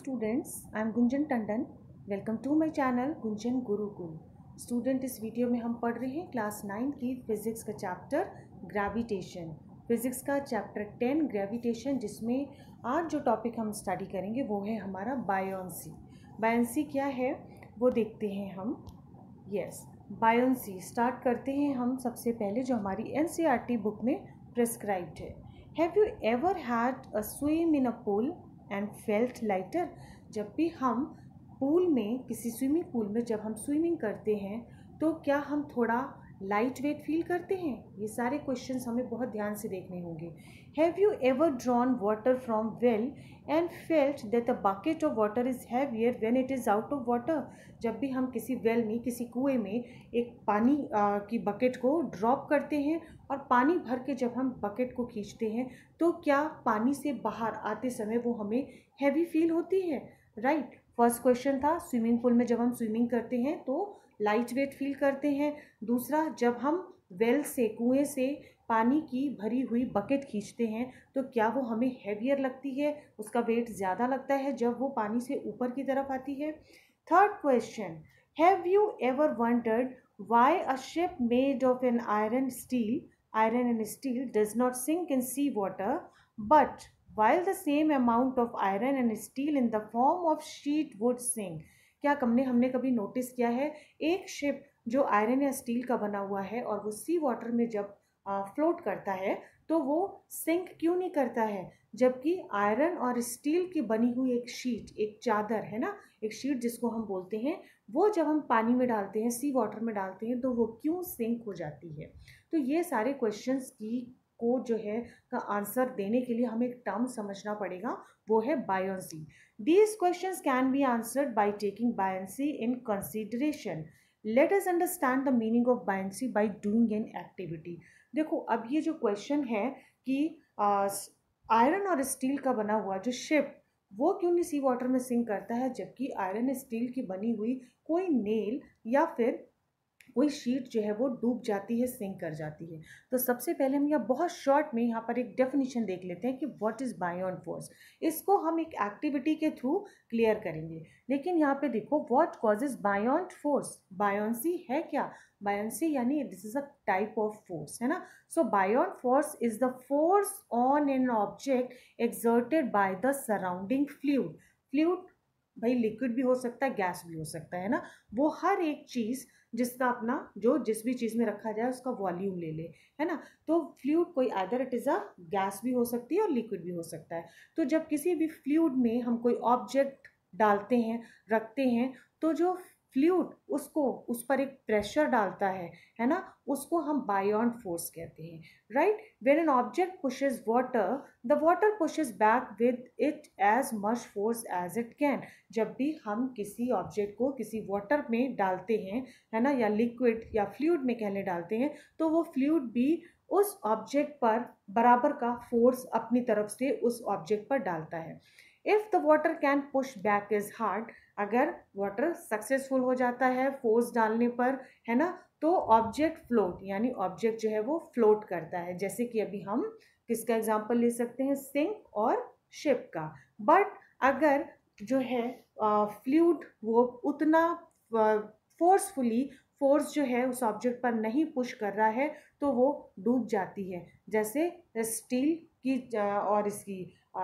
Students I am Gunjan Tandon welcome to my channel Gunjan Gurukul student इस वीडियो में हम पढ़ रहे हैं क्लास नाइन की फिज़िक्स का चैप्टर ग्रेविटेशन फिज़िक्स का चैप्टर टेन ग्रेविटेशन जिसमें आज जो टॉपिक हम स्टडी करेंगे वो है हमारा बायोन्सी बायोन्सी क्या है वो देखते हैं हम यस बायोन्सी स्टार्ट करते हैं हम सबसे पहले जो हमारी एन बुक e में प्रिस्क्राइब्ड है have you ever had a swim in a pool and felt lighter जब भी हम पूल में किसी स्विमिंग पूल में जब हम स्विमिंग करते हैं तो क्या हम थोड़ा लाइट वेट फील करते हैं ये सारे क्वेश्चन हमें बहुत ध्यान से देखने होंगे have you ever drawn water from well and felt that a bucket of water is heavier when it is out of water जब भी हम किसी वेल में किसी कुएं में एक पानी आ, की बकेट को ड्रॉप करते हैं और पानी भर के जब हम बकेट को खींचते हैं तो क्या पानी से बाहर आते समय वो हमें हैवी फील होती है राइट फर्स्ट क्वेश्चन था स्विमिंग पूल में जब हम स्विमिंग करते हैं तो लाइट वेट फील करते हैं दूसरा जब हम वेल से कुएँ से पानी की भरी हुई बकेट खींचते हैं तो क्या वो हमें हैवियर लगती है उसका वेट ज़्यादा लगता है जब वो पानी से ऊपर की तरफ आती है third question have you ever wanted why a ship made of an iron steel iron and steel does not sink in sea water but while the same amount of iron and steel in the form of sheet would sink क्या कमने हमने कभी notice किया है एक ship जो iron या steel का बना हुआ है और वो सी वाटर में जब फ्लोट करता है तो वो सिंक क्यों नहीं करता है जबकि आयरन और स्टील की बनी हुई एक शीट एक चादर है ना एक शीट जिसको हम बोलते हैं वो जब हम पानी में डालते हैं सी वाटर में डालते हैं तो वो क्यों सिंक हो जाती है तो ये सारे क्वेश्चंस की को जो है का आंसर देने के लिए हमें एक टर्म समझना पड़ेगा वो है buoyancy these question can be answered by taking buoyancy in consideration let's understand the meaning of buoyancy by doing an activity देखो अब ये जो क्वेश्चन है कि आयरन और स्टील का बना हुआ जो शिप वो क्यों नहीं सी वाटर में सिंक करता है जबकि आयरन स्टील की बनी हुई कोई नेल या फिर कोई शीट जो है वो डूब जाती है सिंक कर जाती है तो सबसे पहले हम यहाँ बहुत शॉर्ट में यहाँ पर एक डेफिनेशन देख लेते हैं कि व्हाट इज़ बायोन फोर्स इसको हम एक एक्टिविटी के थ्रू क्लियर करेंगे लेकिन यहाँ पे देखो what causes buoyant force buoyancy है क्या बायोन्सी यानी this is a type of force है ना so buoyant force is the force on an object exerted by the surrounding fluid fluid भाई लिक्विड भी हो सकता है गैस भी हो सकता है ना वो हर एक चीज़ जिसका अपना जो जिस भी चीज़ में रखा जाए उसका वॉल्यूम ले ले है ना तो फ्लूड कोई आदर इट इज़ अ गैस भी हो सकती है और लिक्विड भी हो सकता है तो जब किसी भी फ्लूड में हम कोई ऑब्जेक्ट डालते हैं रखते हैं तो जो फ्लूड उसको उस पर एक प्रेशर डालता है है ना उसको हम बायोन फोर्स कहते हैं right when an object pushes water the water pushes back with it as much force as it can जब भी हम किसी ऑब्जेक्ट को किसी वाटर में डालते हैं है ना या लिक्विड या फ्लूड में कहने डालते हैं तो वो फ्लूड भी उस ऑब्जेक्ट पर बराबर का फोर्स अपनी तरफ से उस ऑब्जेक्ट पर डालता है if the water can push back is hard अगर वाटर सक्सेसफुल हो जाता है फोर्स डालने पर है ना तो ऑब्जेक्ट फ्लोट यानी ऑब्जेक्ट जो है वो फ्लोट करता है जैसे कि अभी हम किसका एग्जाम्पल ले सकते हैं सिंक और शिप का बट अगर जो है फ्लूड वो उतना फोर्सफुली फोर्स जो है उस ऑब्जेक्ट पर नहीं पुश कर रहा है तो वो डूब जाती है जैसे स्टील की और इसकी आ,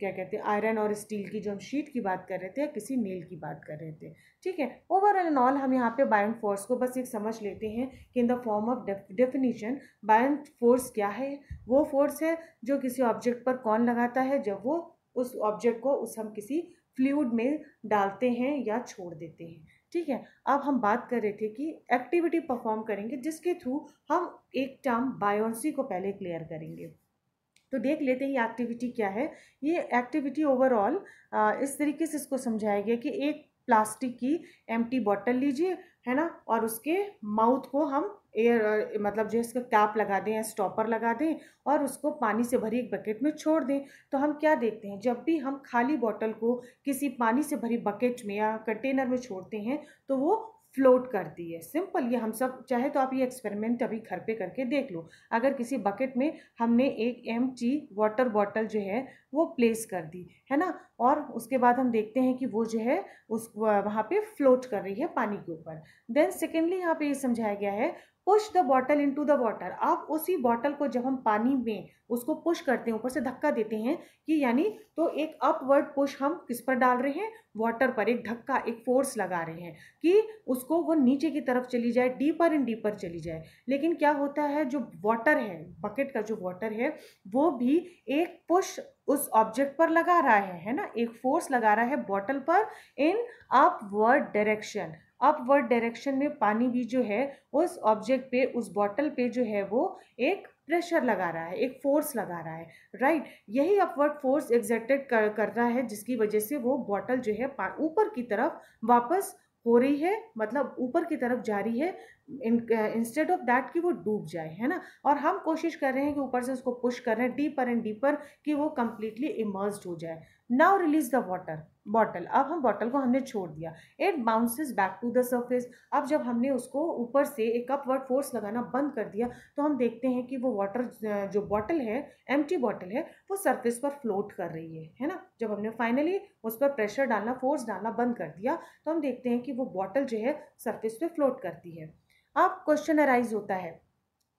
क्या कहते हैं आयरन और स्टील की जो हम शीट की बात कर रहे थे या किसी नेल की बात कर रहे थे ठीक है ओवरऑल एंड ऑल हम यहाँ पे बायन फोर्स को बस एक समझ लेते हैं कि in the form of definition buoyant force क्या है वो फोर्स है जो किसी ऑब्जेक्ट पर कौन लगाता है जब वो उस ऑब्जेक्ट को उस हम किसी फ्लूड में डालते हैं या छोड़ देते हैं ठीक है अब हम बात कर रहे थे कि एक्टिविटी परफॉर्म करेंगे जिसके थ्रू हम एक टर्म बायोन्सी को पहले क्लियर करेंगे तो देख लेते हैं ये एक्टिविटी क्या है ये एक्टिविटी ओवरऑल इस तरीके से इसको समझाया गया कि एक प्लास्टिक की टी बॉटल लीजिए है ना और उसके माउथ को हम एयर मतलब जो इसका कैप लगा दें या स्टॉपर लगा दें और उसको पानी से भरी एक बकेट में छोड़ दें तो हम क्या देखते हैं जब भी हम खाली बॉटल को किसी पानी से भरी बकेट में या कंटेनर में छोड़ते हैं तो वो फ्लोट करती है सिंपल ये हम सब चाहे तो आप ये एक्सपेरिमेंट अभी घर पे करके देख लो अगर किसी बकेट में हमने एक एम टी वाटर बॉटल जो है वो प्लेस कर दी है ना और उसके बाद हम देखते हैं कि वो जो है उस वहाँ पे फ्लोट कर रही है पानी के ऊपर देन सेकेंडली यहाँ पे ये समझाया गया है push the bottle into the water आप उसी बॉटल को जब हम पानी में उसको पुश करते हैं ऊपर से धक्का देते हैं कि यानी तो एक अपवर्ड पुश हम किस पर डाल रहे हैं वाटर पर एक धक्का एक फोर्स लगा रहे हैं कि उसको वो नीचे की तरफ चली जाए डीपर इन डीपर चली जाए लेकिन क्या होता है जो वाटर है बकेट का जो वाटर है वो भी एक पुश उस ऑब्जेक्ट पर लगा रहा है है ना एक फोर्स लगा रहा है बॉटल पर in upward direction upward direction में पानी भी जो है उस ऑब्जेक्ट पे उस बॉटल पे जो है वो एक प्रेशर लगा रहा है एक फोर्स लगा रहा है राइट right? यही अपवर्ड फोर्स एग्जर्टेड कर कर रहा है जिसकी वजह से वो बॉटल जो है ऊपर की तरफ वापस हो रही है मतलब ऊपर की तरफ जा रही है इंस्टेड ऑफ दैट कि वो डूब जाए है ना और हम कोशिश कर रहे हैं कि ऊपर से उसको पुश कर रहे हैं डीपर एंड डीपर कि वो कम्प्लीटली इमर्ज हो जाए now release the water bottle अब हम बॉटल को हमने छोड़ दिया it bounces back to the surface अब जब हमने उसको ऊपर से एक अपवर्ड फोर्स लगाना बंद कर दिया तो हम देखते हैं कि वो वाटर जो बॉटल है एम टी बॉटल है वो सर्फेस पर फ्लोट कर रही है है ना जब हमने फाइनली उस पर प्रेशर डालना फोर्स डालना बंद कर दिया तो हम देखते हैं कि वो बॉटल जो है सर्फेस पर फ्लोट करती है अब क्वेश्चन अराइज होता है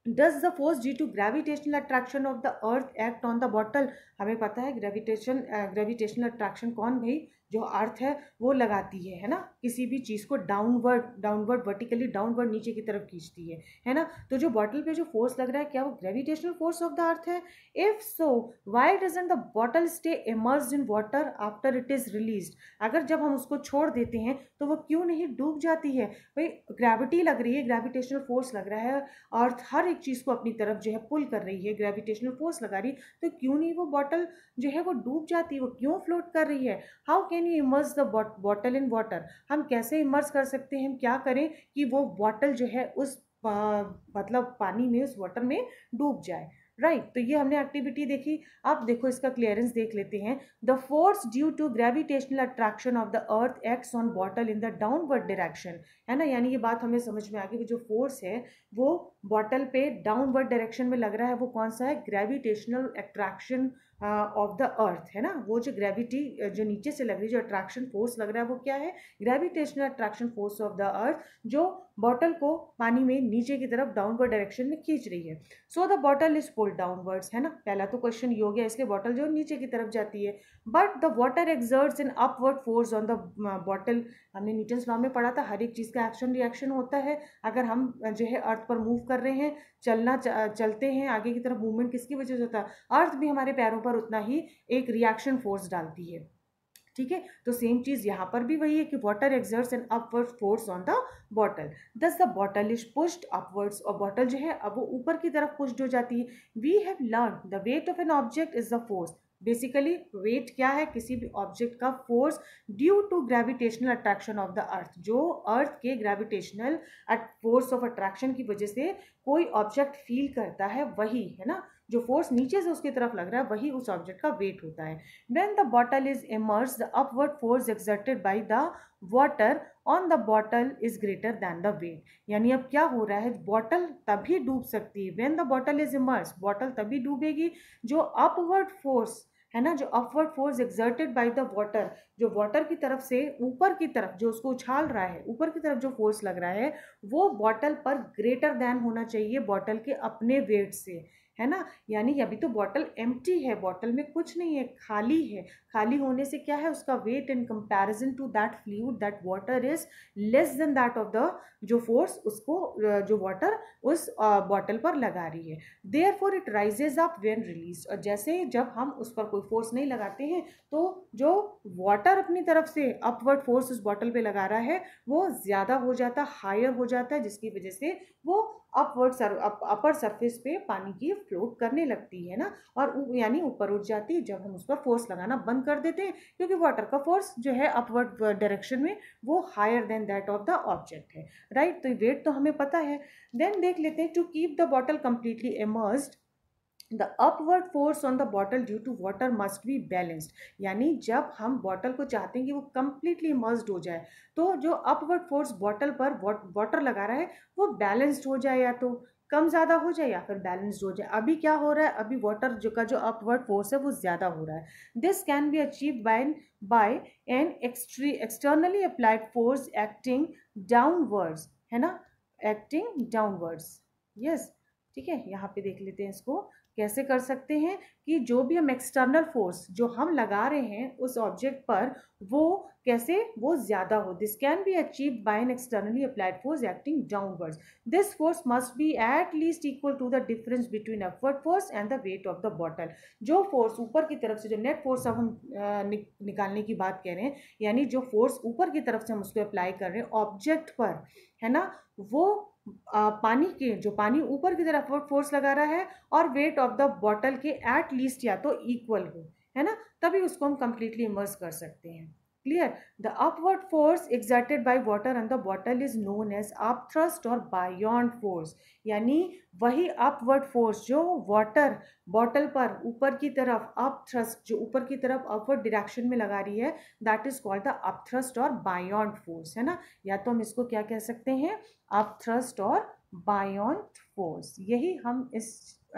does the force due to gravitational attraction of the earth act on the bottle हमें पता है ग्रेविटेशन ग्रेविटेशनल अट्रैक्शन कौन भाई जो अर्थ है वो लगाती है है ना किसी भी चीज़ को डाउनवर्ड डाउनवर्ड वर्टिकली डाउनवर्ड नीचे की तरफ खींचती है है ना तो जो बॉटल पे जो फोर्स लग रहा है क्या वो gravitational force of the earth है if so why doesn't the bottle stay immerse in water after it is release अगर जब हम उसको छोड़ देते हैं तो वो क्यों नहीं डूब जाती है भाई ग्रेविटी लग रही है ग्रेविटेशनल फोर्स लग रहा है अर्थ हर एक चीज़ को अपनी तरफ जो है पुल कर रही है ग्रेविटेशनल फोर्स लगा रही तो क्यों नहीं वो बॉटल जो है वो डूब जाती है वो क्यों फ्लोट कर रही है how can can you immerse the bottle in water हम कैसे इमर्स कर सकते हैं हम क्या करें कि वो बॉटल जो है उस मतलब पानी में उस वाटर में डूब जाए राइट right, तो ये हमने एक्टिविटी देखी आप देखो इसका क्लियरेंस देख लेते हैं the force due to gravitational attraction of the earth acts on bottle in the downward direction है ना यानी ये बात हमें समझ में आ गई कि जो फोर्स है वो बॉटल पे डाउनवर्ड डायरेक्शन में लग रहा है वो कौन सा है gravitational attraction of the earth है ना वो जो ग्रेविटी जो नीचे से लग रही है जो अट्रैक्शन फोर्स लग रहा है वो क्या है gravitational attraction force of the earth जो बॉटल को पानी में नीचे की तरफ डाउनवर्ड डायरेक्शन में खींच रही है so the bottle is pulled downwards है ना पहला तो क्वेश्चन ये हो गया इसलिए बॉटल जो नीचे की तरफ जाती है but the water exerts in upward force on the bottle हमने न्यूटन्स लॉ में पढ़ा था हर एक चीज़ का एक्शन रिएक्शन होता है अगर हम जो है अर्थ पर मूव कर रहे हैं चलना चलते हैं आगे की तरफ मूवमेंट किसकी वजह से होता है अर्थ भी हमारे पैरों पर पर उतना ही एक रिएक्शन फोर्स डालती है ठीक है तो सेम चीज़ यहां पर भी वही है कि water exerts an upward force on the bottle thus the bottle is pushed upwards और बॉटल जो है अब वो ऊपर की तरफ पुश्ड हो जाती है we have learn the weight of an object is the force basically weight क्या है किसी भी ऑब्जेक्ट का force due to gravitational attraction of the earth जो अर्थ के ग्रेविटेशनल फोर्स ऑफ अट्रैक्शन की वजह से कोई ऑब्जेक्ट फील करता है वही है ना जो फोर्स नीचे से उसकी तरफ लग रहा है वही उस ऑब्जेक्ट का वेट होता है when the bottle is immerse the upward force exerted by the water on the bottle is greater than the weight यानी अब क्या हो रहा है बॉटल तभी डूब सकती है when the bottle is immerse bottle तभी डूबेगी जो अपवर्ड फोर्स है ना जो upward force exerted by the water जो वाटर की तरफ से ऊपर की तरफ जो उसको उछाल रहा है ऊपर की तरफ जो फोर्स लग रहा है वो बॉटल पर ग्रेटर दैन होना चाहिए बॉटल के अपने वेट से है ना यानी अभी तो बॉटल एम्प्टी है बॉटल में कुछ नहीं है खाली है खाली होने से क्या है उसका weight in comparison to that fluid that water is less than that of the जो फोर्स उसको जो वाटर उस बॉटल पर लगा रही है therefore it rises up when release और जैसे जब हम उस पर कोई फोर्स नहीं लगाते हैं तो जो वाटर अपनी तरफ से अपवर्ड फोर्स उस बॉटल पे लगा रहा है वो ज़्यादा हो जाता हायर हो जाता है जिसकी वजह से वो अपवर्ड सर अप, अपर सरफेस पे पानी की फ्लोट करने लगती है ना और यानी ऊपर उठ जाती है जब हम उस पर फोर्स लगाना बंद कर देते हैं क्योंकि वाटर का फोर्स जो है अपवर्ड डायरेक्शन में वो higher than that of the object है राइट तो वेट तो हमें पता है देन देख लेते हैं to keep the bottle completely emerge the upward force on the bottle due to water must be balanced यानी जब हम बॉटल को चाहते हैं कि वो कम्प्लीटली मस्ड हो जाए तो जो अपवर्ड फोर्स बॉटल पर वाटर लगा रहा है वो बैलेंस्ड हो जाए या तो कम ज़्यादा हो जाए या फिर बैलेंस्ड हो जाए अभी क्या हो रहा है अभी वाटर जो का जो अपवर्ड फोर्स है वो ज़्यादा हो रहा है this can be achieve by by an extra externally applied force acting downwards है ना एक्टिंग डाउनवर्ड्स यस ठीक है यहाँ पे देख लेते हैं इसको कैसे कर सकते हैं कि जो भी हम एक्सटर्नल फोर्स जो हम लगा रहे हैं उस ऑब्जेक्ट पर वो कैसे वो ज़्यादा हो this can be achieve by an externally applied force acting downwards this force must be at least equal to the difference between upward force and the weight of the bottle जो force ऊपर की तरफ से जो net force अब हम निकालने की बात कह रहे हैं यानी जो फोर्स ऊपर की तरफ से हम उसको अप्लाई कर रहे हैं ऑब्जेक्ट पर है ना वो पानी के जो पानी ऊपर की तरफ फोर्स लगा रहा है और वेट ऑफ द बॉटल के एट लीस्ट या तो इक्वल हो है ना तभी उसको हम कम्प्लीटली इमर्स कर सकते हैं clear the upward force exerted by water on the bottle is known as upthrust और बायॉन्ड फोर्स यानी वही अपवर्ड फोर्स जो वाटर बॉटल पर ऊपर की तरफ अपथ्रस्ट जो ऊपर की तरफ अपवर्ड डिरेक्शन में लगा रही है that is called the upthrust और बायॉन्ड फोर्स है ना या तो हम इसको क्या कह सकते हैं अपथ्रस्ट और बायॉन्ड फोर्स यही हम इस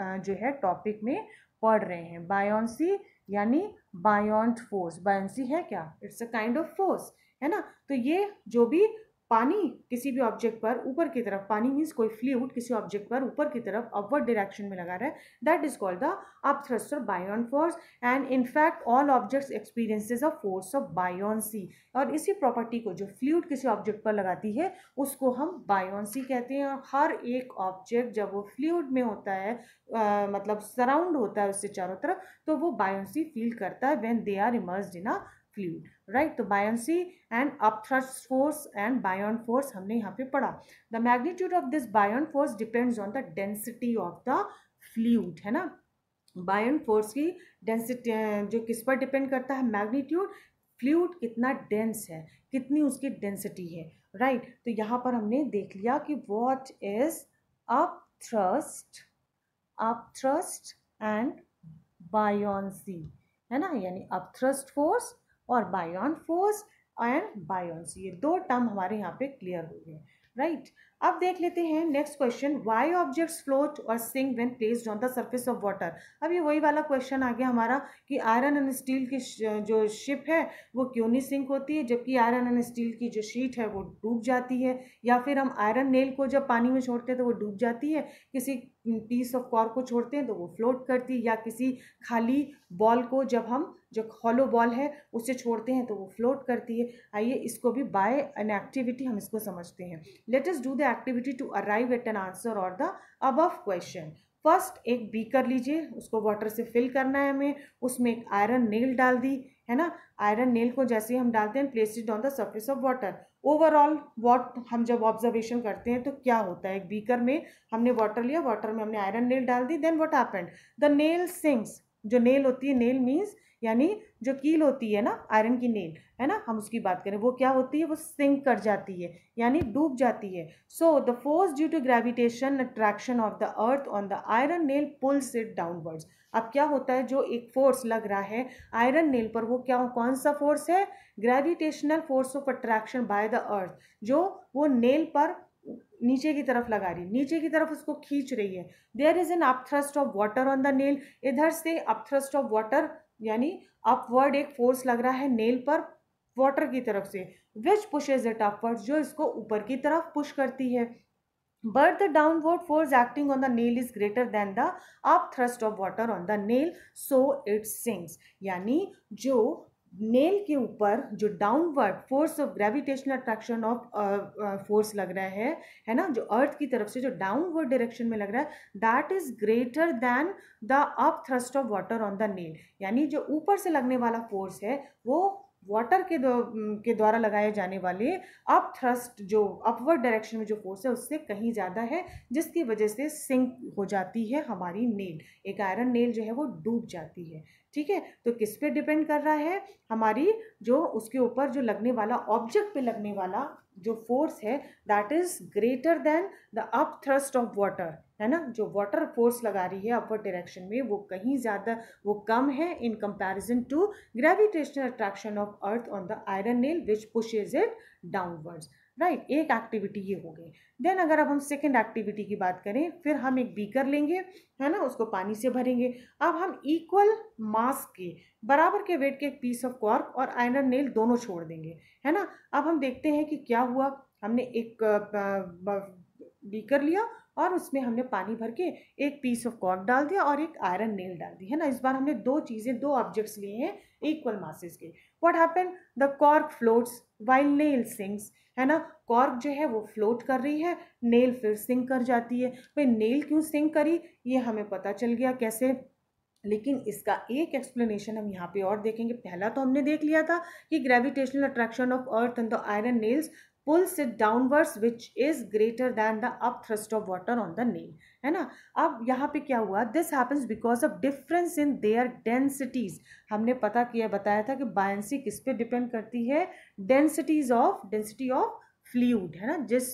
जो है टॉपिक में पढ़ रहे हैं बायोन्सी यानी बायोंट फोर्स बायोन्सी है क्या it's a kind of force है ना तो ये जो भी पानी किसी भी ऑब्जेक्ट पर ऊपर की तरफ पानी मीन्स कोई फ्लूड किसी ऑब्जेक्ट पर ऊपर की तरफ अपवर्ड डायरेक्शन में लगा रहा है that is called the upthrust or buoyant force and in fact all objects experiences a force of buoyancy और इसी प्रॉपर्टी को जो फ्लूड किसी ऑब्जेक्ट पर लगाती है उसको हम बायोन्सी कहते हैं हर एक ऑब्जेक्ट जब वो फ्लूड में होता है आ, मतलब सराउंड होता है उससे चारों तरफ तो वो बायोन्सी फील करता है when they are immerge in a fluid right तो buoyancy and upthrust force and buoyant force हमने यहाँ पे पढ़ा the magnitude of this buoyant force depends on the density of the fluid है ना बायोन फोर्स की डेंसिटी जो किस पर डिपेंड करता है मैग्नीट्यूड फ्लूड कितना डेंस है कितनी उसकी डेंसिटी है राइट right? तो यहाँ पर हमने देख लिया कि what is upthrust upthrust and buoyancy है ना यानी अपथ्रस्ट फोर्स और बायोन फोर्स एंड बायोन्स ये दो टर्म हमारे यहाँ पे क्लियर हुए हैं राइट अब देख लेते हैं next question why objects float और sink when placed on the surface of water अब ये वही वाला क्वेश्चन आ गया हमारा कि आयरन एंड स्टील की जो शिप है वो क्यों नहीं सिंक होती है जबकि आयरन एंड स्टील की जो शीट है वो डूब जाती है या फिर हम आयरन नेल को जब पानी में छोड़ते हैं तो वो डूब जाती है किसी पीस ऑफ कॉर को छोड़ते हैं तो वो फ्लोट करती या किसी खाली बॉल को जब हम जो हॉलो बॉल है उसे छोड़ते हैं तो वो फ्लोट करती है आइए इसको भी बाय एन एक्टिविटी हम इसको समझते हैं let us do the activity to arrive at an answer और द अबव क्वेश्चन फर्स्ट एक बीकर लीजिए उसको वाटर से फिल करना है हमें उसमें एक आयरन नेल डाल दी है ना आयरन नेल को जैसे हम डालते हैं place it on the surface of water overall what हम जब ऑब्जर्वेशन करते हैं तो क्या होता है एक बीकर में हमने वाटर लिया वाटर में हमने आयरन नेल डाल दी then what happened the nail sinks जो नेल होती है नेल मीन्स यानी जो कील होती है ना आयरन की नेल है ना हम उसकी बात करें वो क्या होती है वो सिंक कर जाती है यानी डूब जाती है so the force due to gravitation attraction of the earth on the iron nail pulls it downwards अब क्या होता है जो एक फोर्स लग रहा है आयरन नेल पर वो क्या कौन सा फोर्स है gravitational force of attraction by the earth जो वो नेल पर नीचे की तरफ लगा रही है नीचे की तरफ उसको खींच रही है there is an upthrust of water on the nail इधर से अपथ्रस्ट ऑफ वाटर यानी अपवर्ड एक फोर्स लग रहा है नेल पर वाटर की तरफ से विच पुशेज इट अपवर्ड जो इसको ऊपर की तरफ पुश करती है but the downward force acting on the nail is greater than the upthrust of water on the nail so it's sinks यानी जो नेल के ऊपर जो downward force of gravitational attraction of force लग रहा है है ना जो अर्थ की तरफ से जो डाउनवर्ड डायरेक्शन में लग रहा है that is greater than the upthrust of water on the nail यानी जो ऊपर से लगने वाला फोर्स है वो वाटर के के द्वारा लगाए जाने वाले अप थ्रस्ट जो अपवर्ड डायरेक्शन में जो फोर्स है उससे कहीं ज़्यादा है जिसकी वजह से सिंक हो जाती है हमारी नेल एक आयरन नेल जो है वो डूब जाती है ठीक है तो किस पे डिपेंड कर रहा है हमारी जो उसके ऊपर जो लगने वाला ऑब्जेक्ट पे लगने वाला जो फोर्स है that is greater than the upthrust of water है ना जो वाटर फोर्स लगा रही है अपर डायरेक्शन में वो कहीं ज़्यादा वो कम है in comparison to gravitational attraction of earth on the iron nail which pushes it downwards right एक एक्टिविटी ये हो गई देन अगर अब हम सेकेंड एक्टिविटी की बात करें फिर हम एक बीकर लेंगे है ना उसको पानी से भरेंगे अब हम इक्वल मास के बराबर के वेट के एक पीस ऑफ कॉर्क और आयरन नेल दोनों छोड़ देंगे है ना अब हम देखते हैं कि क्या हुआ हमने एक बीकर लिया और उसमें हमने पानी भर के एक पीस ऑफ कॉर्क डाल दिया और एक आयरन नेल डाल दी है ना इस बार हमने दो चीज़ें दो ऑब्जेक्ट्स लिए हैं इक्वल मासेस के what happen the cork floats while nail sinks है ना कॉर्क जो है वो फ्लोट कर रही है नेल फिर सिंक कर जाती है भाई नेल क्यों सिंक करी ये हमें पता चल गया कैसे लेकिन इसका एक एक्सप्लेनेशन हम यहाँ पे और देखेंगे पहला तो हमने देख लिया था कि gravitational attraction of earth and the iron nails pulls it downwards which is greater than the upthrust of water on the nail है ना अब यहाँ पे क्या हुआ this happens because of difference in their densities हमने पता किया बताया था कि बायसी किस पे डिपेंड करती है densities of density of fluid है ना जिस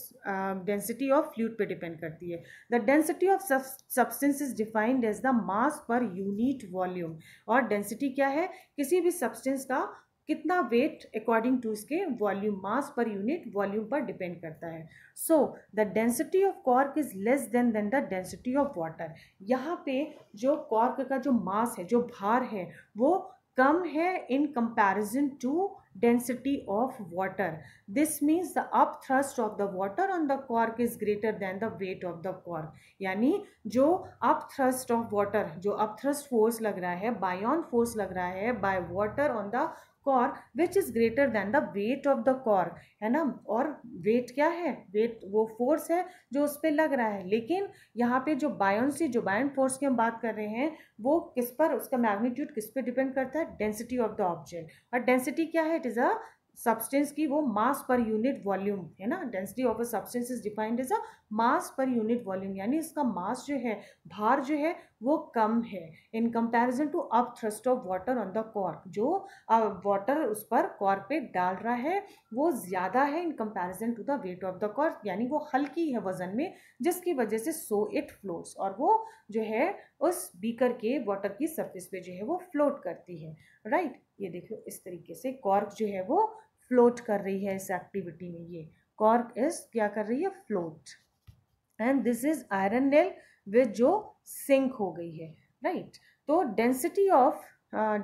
डेंसिटी ऑफ फ्लूड पे डिपेंड करती है the density of substance is defined as the mass per unit volume और डेंसिटी क्या है किसी भी सब्सटेंस का कितना वेट अकॉर्डिंग टू इसके volume mass per unit volume पर डिपेंड करता है so the density of cork is less than than the density of water यहाँ पे जो कॉर्क का जो मास है जो भार है वो कम है in comparison to density of water this means the upthrust of the water on the cork is greater than the weight of the cork यानी जो अप थ्रस्ट ऑफ वाटर जो अप थ्रस्ट फोर्स लग रहा है by on force लग रहा है by water on the cork which is greater than the weight of the cork है ना और वेट क्या है वेट वो फोर्स है जो उस पर लग रहा है लेकिन यहाँ पे जो बायोन्सी जो बायन फोर्स की हम बात कर रहे हैं वो किस पर उसका मैग्नीट्यूड किस पे डिपेंड करता है डेंसिटी ऑफ द ऑब्जेक्ट और डेंसिटी क्या है इट इज़ अ सब्सटेंस की वो मास पर यूनिट वॉल्यूम है ना density of a substance is defined as a mass per unit volume यानी इसका मास जो है भार जो है वो कम है in comparison to upthrust of water on the cork जो वाटर उस पर कॉर्क पे डाल रहा है वो ज़्यादा है in comparison to the weight of the cork यानी वो हल्की है वजन में जिसकी वजह से सो इट फ्लोट्स और वो जो है उस बीकर के वाटर की सरफेस पे जो है वो फ्लोट करती है राइट ये देख लो इस तरीके से कॉर्क जो है वो फ्लोट कर रही है इस एक्टिविटी में ये कॉर्क इज क्या कर रही है float and this is iron nail with जो सिंक हो गई है राइट right? तो density of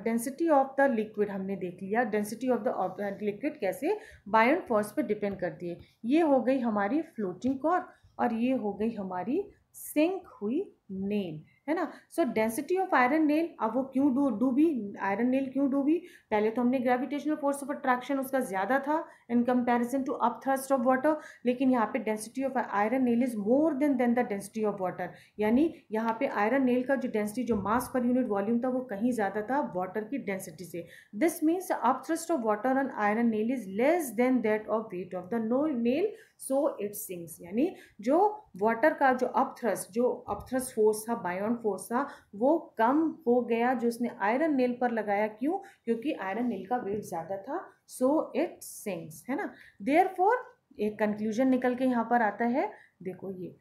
density of the liquid हमने देख लिया डेंसिटी ऑफ द लिक्विड कैसे बायोन फोर्स पे डिपेंड करती है ये हो गई हमारी फ्लोटिंग कॉर्क और ये हो गई हमारी सिंक हुई नेल है ना so density of iron nail अब वो क्यों डू डूबी आयरन नेल क्यों डूबी पहले तो हमने ग्रेविटेशनल फोर्स ऑफ अट्रैक्शन उसका ज़्यादा था in comparison to upthrust of water लेकिन यहाँ पे density of iron nail is more than than the density of water यानी यहाँ पे आयरन नेल का जो डेंसिटी जो मास पर यूनिट वॉल्यूम था वो कहीं ज़्यादा था वाटर की डेंसिटी से this means upthrust of water on iron nail is less than that of weight of the no nail so it sinks यानी जो वाटर का जो अपथ्रस्ट जो अपथ्रस्ट फोर्स था बायोन फोर्स था वो कम हो गया जो उसने आयरन नेल पर लगाया क्यों क्योंकि आयरन नेल का वेट ज़्यादा था सो इट सिंग्स है ना देयर फोर एक कंक्लूजन निकल के यहाँ पर आता है देखो ये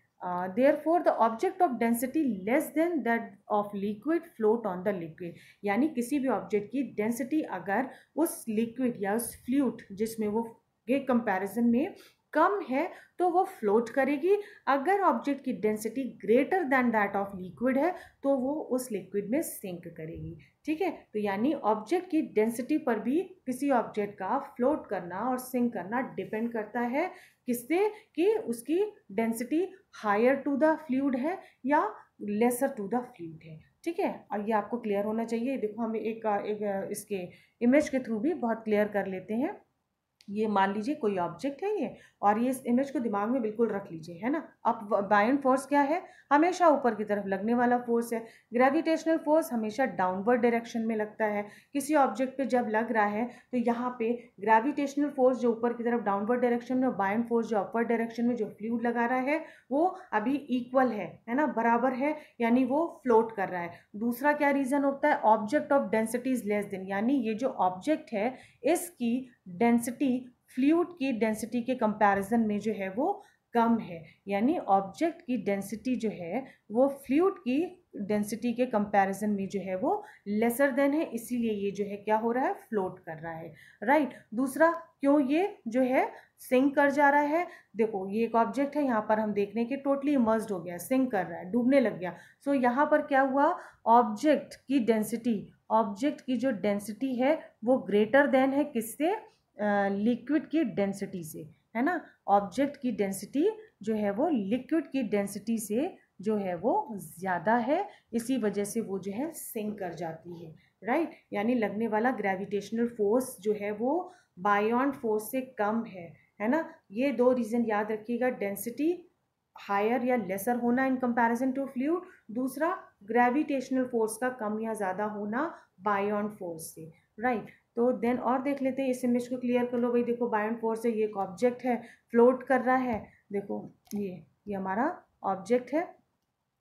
therefore the object of density less than that of liquid float on the liquid यानी किसी भी ऑब्जेक्ट की डेंसिटी अगर उस लिक्विड या उस फ्लूट जिसमें वो के कंपैरिजन में कम है तो वो फ्लोट करेगी अगर ऑब्जेक्ट की density greater than that of liquid है तो वो उस लिक्विड में सिंक करेगी ठीक है तो यानी ऑब्जेक्ट की डेंसिटी पर भी किसी ऑब्जेक्ट का फ्लोट करना और सिंक करना डिपेंड करता है किससे कि उसकी density higher to the fluid है या लेसर टू द फ्लूड है ठीक है और ये आपको क्लियर होना चाहिए देखो हम एक, एक इसके इमेज के थ्रू भी बहुत क्लियर कर लेते हैं ये मान लीजिए कोई ऑब्जेक्ट है ये और ये इस इमेज को दिमाग में बिल्कुल रख लीजिए है ना अब बायन फोर्स क्या है हमेशा ऊपर की तरफ लगने वाला फोर्स है ग्रेविटेशनल फोर्स हमेशा डाउनवर्ड डायरेक्शन में लगता है किसी ऑब्जेक्ट पे जब लग रहा है तो यहाँ पे ग्रेविटेशनल फोर्स जो ऊपर की तरफ डाउनवर्ड डायरेक्शन में और बायन फोर्स जो अपवर्ड डायरेक्शन में जो फ्लूड लगा रहा है वो अभी इक्वल है है ना बराबर है यानी वो फ्लोट कर रहा है दूसरा क्या रीज़न होता है object of density is less than यानी ये जो ऑब्जेक्ट है इसकी डेंसिटी फ्लूड की डेंसिटी के कंपैरिजन में जो है वो कम है यानी ऑब्जेक्ट की डेंसिटी जो है वो फ्लूड की डेंसिटी के कंपैरिजन में जो है वो लेसर देन है इसीलिए ये जो है क्या हो रहा है फ्लोट कर रहा है राइट right. दूसरा क्यों ये जो है सिंक कर जा रहा है देखो ये एक ऑब्जेक्ट है यहाँ पर हम देख रहे हैं कि टोटली इमर्ज हो गया सिंक कर रहा है डूबने लग गया सो so, यहाँ पर क्या हुआ ऑब्जेक्ट की डेंसिटी ऑब्जेक्ट की जो डेंसिटी है वो ग्रेटर देन है किससे लिक्विड की डेंसिटी से है ना ऑब्जेक्ट की डेंसिटी जो है वो लिक्विड की डेंसिटी से जो है वो ज़्यादा है इसी वजह से वो जो है सिंक कर जाती है राइट यानी लगने वाला ग्रेविटेशनल फोर्स जो है वो बायोन्ड फोर्स से कम है है ना ये दो रीज़न याद रखिएगा डेंसिटी हायर या लेसर होना इन कंपैरिजन टू फ्लू दूसरा ग्रेविटेशनल फोर्स का कम या ज़्यादा होना बायोन्ड फोर्स से राइट right? तो देन और देख लेते हैं इस इमेज को क्लियर कर लो भाई देखो बाय एंड फोर से ये एक ऑब्जेक्ट है फ्लोट कर रहा है देखो ये ये हमारा ऑब्जेक्ट है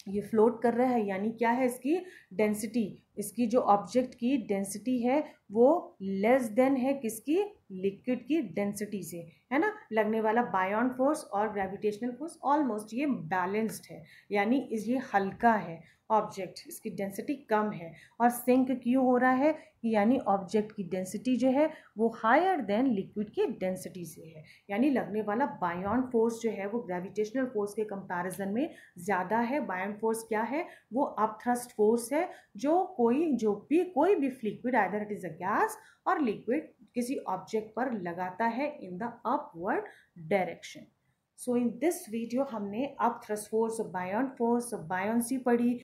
ये फ्लोट कर रहा है यानी क्या है इसकी डेंसिटी इसकी जो ऑब्जेक्ट की डेंसिटी है वो लेस देन है किसकी लिक्विड की डेंसिटी से है ना लगने वाला बायोन फोर्स और ग्रेविटेशनल फोर्स ऑलमोस्ट ये बैलेंस्ड है यानी ये हल्का है ऑब्जेक्ट इसकी डेंसिटी कम है और सिंक क्यों हो रहा है कि यानी ऑब्जेक्ट की डेंसिटी जो है वो हायर देन लिक्विड की डेंसिटी से है यानी लगने वाला बायोन फोर्स जो है वो ग्रेविटेशनल फोर्स के कंपैरिजन में ज़्यादा है बायोन फोर्स क्या है वो अपथ्रस्ट फोर्स है जो कोई जो भी कोई भी liquid either it is a gas और लिक्विड किसी ऑब्जेक्ट पर लगाता है in the upward direction so in this video हमने up thrust force buoyant force buoyancy पढ़ी